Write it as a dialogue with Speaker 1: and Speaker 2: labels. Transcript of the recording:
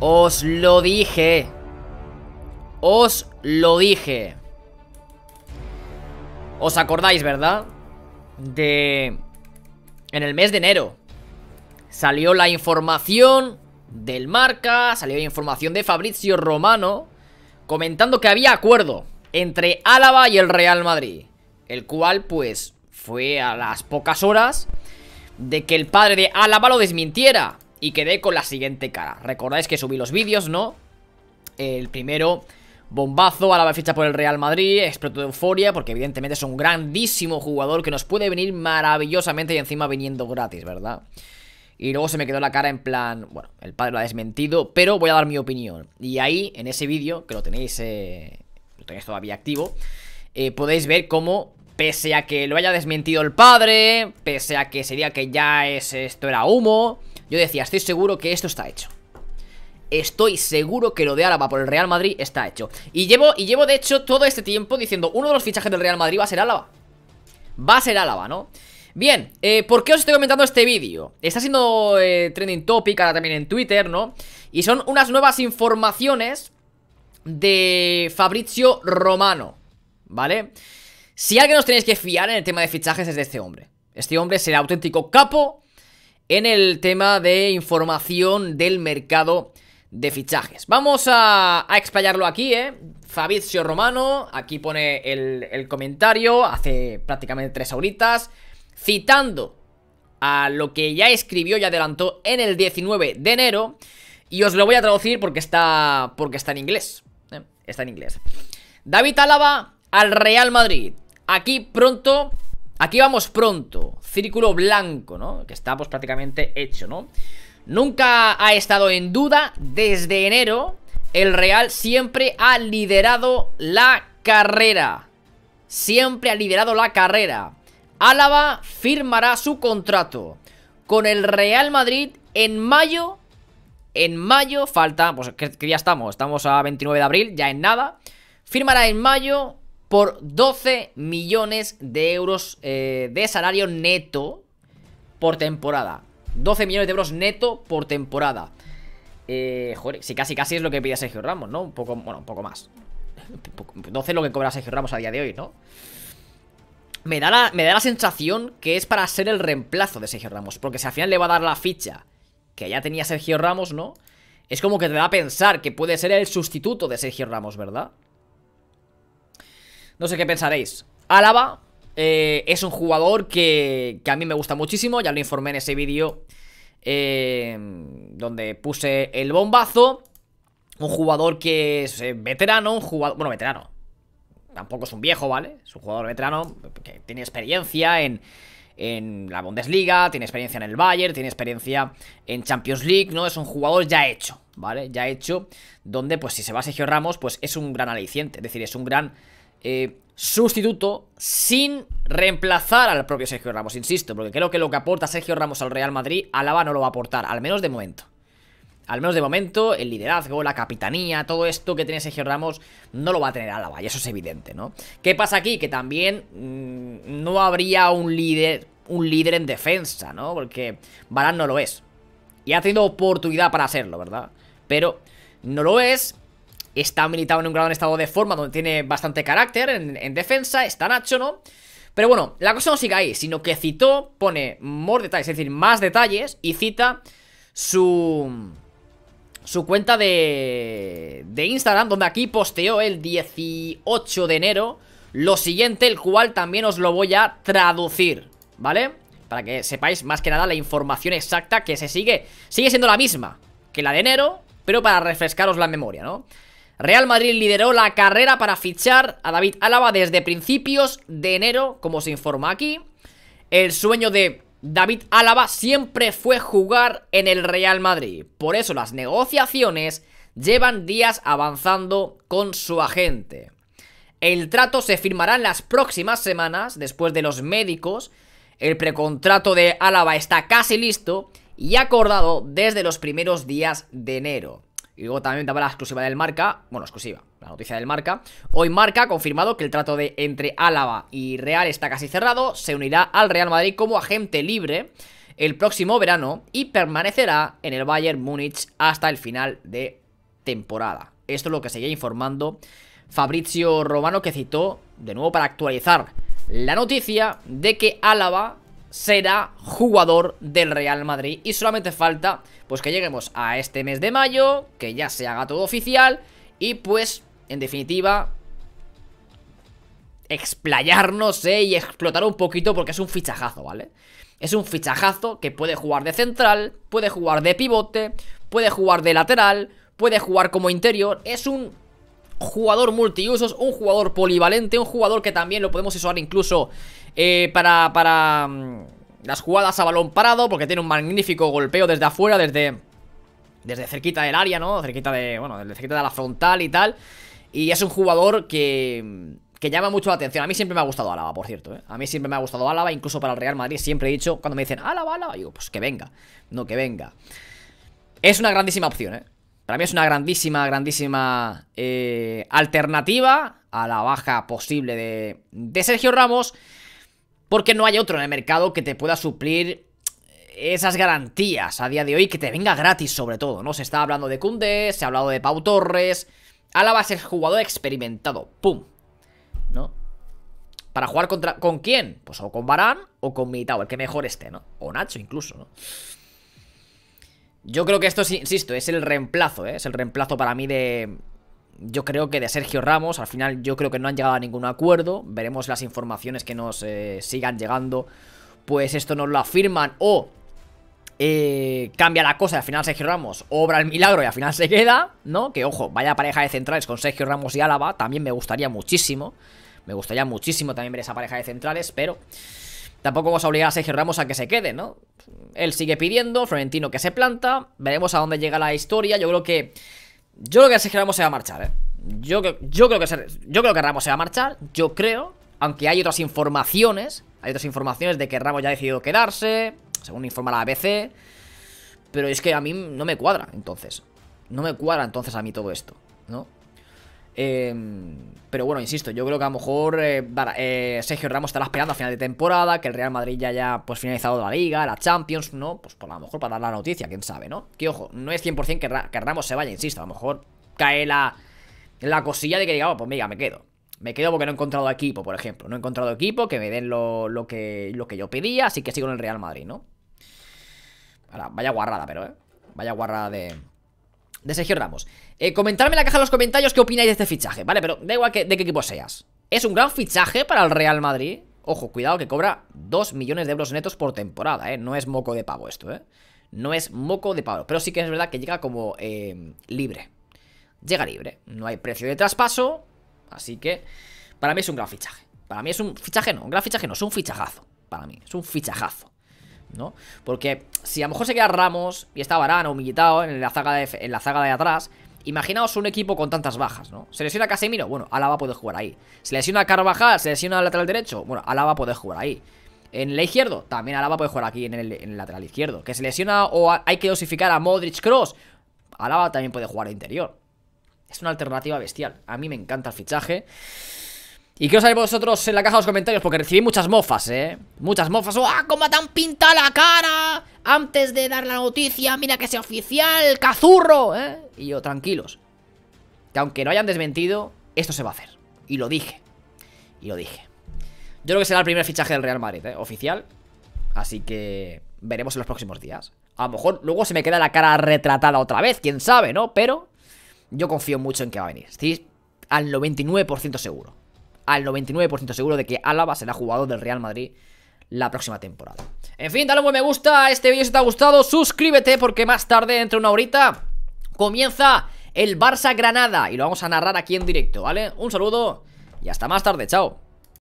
Speaker 1: Os lo dije. Os lo dije. ¿Os acordáis, verdad? De... En el mes de enero. Salió la información del marca, salió la información de Fabrizio Romano, comentando que había acuerdo entre Álava y el Real Madrid, el cual pues fue a las pocas horas de que el padre de Álava lo desmintiera. Y quedé con la siguiente cara. Recordáis que subí los vídeos, ¿no? El primero, bombazo, a la ficha por el Real Madrid, exploto de euforia, porque evidentemente es un grandísimo jugador que nos puede venir maravillosamente y encima viniendo gratis, ¿verdad? Y luego se me quedó la cara en plan, bueno, el padre lo ha desmentido, pero voy a dar mi opinión. Y ahí, en ese vídeo, que lo tenéis, eh, lo tenéis todavía activo, eh, podéis ver cómo pese a que lo haya desmentido el padre, pese a que sería que ya es, esto era humo, yo decía, estoy seguro que esto está hecho estoy seguro que lo de Álava por el Real Madrid está hecho. Y llevo, y llevo de hecho todo este tiempo diciendo, uno de los fichajes del Real Madrid va a ser Álava. Va a ser Álava, ¿no? Bien, eh, ¿por qué os estoy comentando este vídeo? Está siendo eh, trending topic ahora también en Twitter, ¿no? Y son unas nuevas informaciones de Fabrizio Romano, ¿vale? Si alguien os tenéis que fiar en el tema de fichajes es de este hombre. Este hombre será auténtico capo en el tema de información del mercado de fichajes. Vamos a, a aquí, ¿eh? Romano, aquí pone el, comentario, hace prácticamente tres horitas, citando a lo que ya escribió y adelantó en el 19 de enero. Y os lo voy a traducir porque está, porque está en inglés. ¿eh? Está en inglés. David Álava al Real Madrid. Aquí pronto Aquí vamos pronto, círculo blanco, ¿no? Que está pues, prácticamente hecho, ¿no? Nunca ha estado en duda, desde enero el Real siempre ha liderado la carrera. Siempre ha liderado la carrera. Álava firmará su contrato con el Real Madrid en mayo. En mayo falta, pues que, ya estamos, estamos a 29 de abril, ya en nada. Firmará en mayo por 12 millones de euros eh, de salario neto por temporada. 12 millones de euros neto por temporada. Eh, joder, si casi casi es lo que pide Sergio Ramos, ¿no? Un poco, bueno, un poco más. 12 es lo que cobra Sergio Ramos a día de hoy, ¿no? Me da, la, me da la sensación que es para ser el reemplazo de Sergio Ramos. Porque si al final le va a dar la ficha que ya tenía Sergio Ramos, ¿no? Es como que te da a pensar que puede ser el sustituto de Sergio Ramos, ¿verdad? No sé qué pensaréis. Álava eh, es un jugador que, que a mí me gusta muchísimo, ya lo informé en ese vídeo eh, donde puse el bombazo. Un jugador que es eh, veterano, un jugador... Bueno, veterano. Tampoco es un viejo, ¿vale? Es un jugador veterano que tiene experiencia en, en la Bundesliga, tiene experiencia en el Bayern, tiene experiencia en Champions League, ¿no? Es un jugador ya hecho, ¿vale? Ya hecho, donde pues si se va Sergio Ramos, pues es un gran aliciente, es decir, es un gran eh, sustituto sin reemplazar al propio Sergio Ramos, insisto, porque creo que lo que aporta Sergio Ramos al Real Madrid, Alaba no lo va a aportar, al menos de momento. Al menos de momento, el liderazgo, la capitanía, todo esto que tiene Sergio Ramos no lo va a tener Alaba, y eso es evidente, ¿no? ¿Qué pasa aquí? Que también mm, no habría un líder, un líder en defensa, ¿no? Porque Barán no lo es. Y ha tenido oportunidad para hacerlo, ¿verdad? Pero no lo es Está militado en un grado en estado de forma donde tiene bastante carácter en, defensa. Está Nacho, ¿no? Pero bueno, la cosa no sigue ahí, sino que citó, pone más detalles, es decir, más detalles, y cita su. Su cuenta de, de Instagram, donde aquí posteó el 18 de enero lo siguiente, el cual también os lo voy a traducir, ¿vale? Para que sepáis más que nada la información exacta que se sigue. Sigue siendo la misma que la de enero, pero para refrescaros la memoria, ¿no? Real Madrid lideró la carrera para fichar a David Álava desde principios de enero, como se informa aquí. El sueño de David Álava siempre fue jugar en el Real Madrid. Por eso las negociaciones llevan días avanzando con su agente. El trato se firmará en las próximas semanas, después de los médicos. El precontrato de Álava está casi listo y acordado desde los primeros días de enero. Y luego también daba la exclusiva del marca, bueno, exclusiva, la noticia del marca. Hoy marca ha confirmado que el trato de entre Álava y Real está casi cerrado, se unirá al Real Madrid como agente libre el próximo verano y permanecerá en el Bayern Múnich hasta el final de temporada. Esto es lo que seguía informando Fabrizio Romano que citó de nuevo para actualizar la noticia de que Álava será jugador del Real Madrid y solamente falta pues que lleguemos a este mes de mayo, que ya se haga todo oficial y pues en definitiva explayarnos ¿eh? y explotar un poquito porque es un fichajazo, ¿vale? Es un fichajazo que puede jugar de central, puede jugar de pivote, puede jugar de lateral, puede jugar como interior, es un jugador multiusos, un jugador polivalente, un jugador que también lo podemos usar incluso eh, para, para mm, las jugadas a balón parado, porque tiene un magnífico golpeo desde afuera, desde, desde cerquita del área, ¿no? Cerquita de, bueno, desde cerquita de la frontal y tal. Y es un jugador que, mm, que llama mucho la atención. A mí siempre me ha gustado Álava, por cierto. ¿eh? A mí siempre me ha gustado Álava, incluso para el Real Madrid siempre he dicho, cuando me dicen Álava, Álava, digo, pues que venga, no que venga. Es una grandísima opción, ¿eh? Para mí es una grandísima, grandísima eh, alternativa a la baja posible de, de Sergio Ramos. Porque no hay otro en el mercado que te pueda suplir esas garantías a día de hoy que te venga gratis sobre todo, ¿no? Se está hablando de Kunde, se ha hablado de Pau Torres. Álava es jugador experimentado. ¡Pum! ¿No? Para jugar contra... ¿Con quién? Pues o con varán o con Militao, el que mejor esté, ¿no? O Nacho incluso, ¿no? Yo creo que esto, insisto, es el reemplazo, ¿eh? Es el reemplazo para mí de, yo creo que de Sergio Ramos, al final yo creo que no han llegado a ningún acuerdo, veremos las informaciones que nos eh, sigan llegando, pues esto nos lo afirman o eh, cambia la cosa, y al final Sergio Ramos obra el milagro y al final se queda, ¿no? Que ojo, vaya pareja de centrales con Sergio Ramos y Álava, también me gustaría muchísimo, me gustaría muchísimo también ver esa pareja de centrales, pero tampoco vamos a obligar a Sergio Ramos a que se quede, ¿no? Él sigue pidiendo, Florentino que se planta, veremos a dónde llega la historia, yo creo que yo creo que que Ramos se va a marchar, ¿eh? Yo, creo que yo creo que Ramos se va a marchar, yo creo, aunque hay otras informaciones, hay otras informaciones de que Ramos ya ha decidido quedarse, según informa la ABC, pero es que a mí no me cuadra, entonces. No me cuadra entonces a mí todo esto, ¿no? Em, pero bueno, insisto, yo creo que a lo mejor eh, eh, Sergio Ramos estará esperando a final de temporada, que el Real Madrid ya haya pues, finalizado la liga, la Champions, ¿no? Pues por a lo mejor para dar la noticia, quién sabe, ¿no? Que ojo, no es 100% que, Ramos se vaya, insisto, a lo mejor cae la, la cosilla de que diga, oh, pues mira, me quedo. Me quedo porque no he encontrado equipo, por ejemplo. No he encontrado equipo que me den lo, que, lo que yo pedía, así que sigo en el Real Madrid, ¿no? Ahora, vaya guarrada, pero, ¿eh? Vaya guarrada de de Sergio Ramos. Eh, comentarme en la caja de los comentarios qué opináis de este fichaje, ¿vale? Pero da igual que, de qué equipo seas. Es un gran fichaje para el Real Madrid. Ojo, cuidado que cobra 2 millones de euros netos por temporada, ¿eh? No es moco de pavo esto, ¿eh? No es moco de pavo. Pero sí que es verdad que llega como eh, libre. Llega libre. No hay precio de traspaso. Así que para mí es un gran fichaje. Para mí es un fichaje, no. Un gran fichaje no. Es un fichajazo. Para mí. Es un fichajazo. Porque si a lo mejor se queda Ramos y está Varane o en la zaga de, en la zaga de atrás, Imaginaos un equipo con tantas bajas, ¿no? Se lesiona Casemiro, bueno, Alaba puede jugar ahí. Se lesiona Carvajal, se lesiona el lateral derecho, bueno, Alaba puede jugar ahí. En la izquierdo, también Alaba puede jugar aquí en el, en el lateral izquierdo. Que se lesiona o hay que dosificar a Modric Cross, Alaba también puede jugar al interior. Es una alternativa bestial. A mí me encanta el fichaje. ¿Y qué os sabéis vosotros en la caja de los comentarios? Porque recibí muchas mofas, ¿eh? Muchas mofas. ¡Ah, cómo tan pinta la cara! Antes de dar la noticia, mira que sea oficial, cazurro, ¿eh? Y yo, tranquilos. Que aunque no hayan desmentido, esto se va a hacer. Y lo dije. Y lo dije. Yo creo que será el primer fichaje del Real Madrid, ¿eh? Oficial. Así que veremos en los próximos días. A lo mejor luego se me queda la cara retratada otra vez, quién sabe, ¿no? Pero yo confío mucho en que va a venir. Estoy al 99% seguro al 99% seguro de que Álava será jugador del Real Madrid la próxima temporada. En fin, dale un buen me gusta a este vídeo si te ha gustado, suscríbete porque más tarde, Entre una horita, comienza el Barça Granada y lo vamos a narrar aquí en directo, ¿vale? Un saludo y hasta más tarde, chao.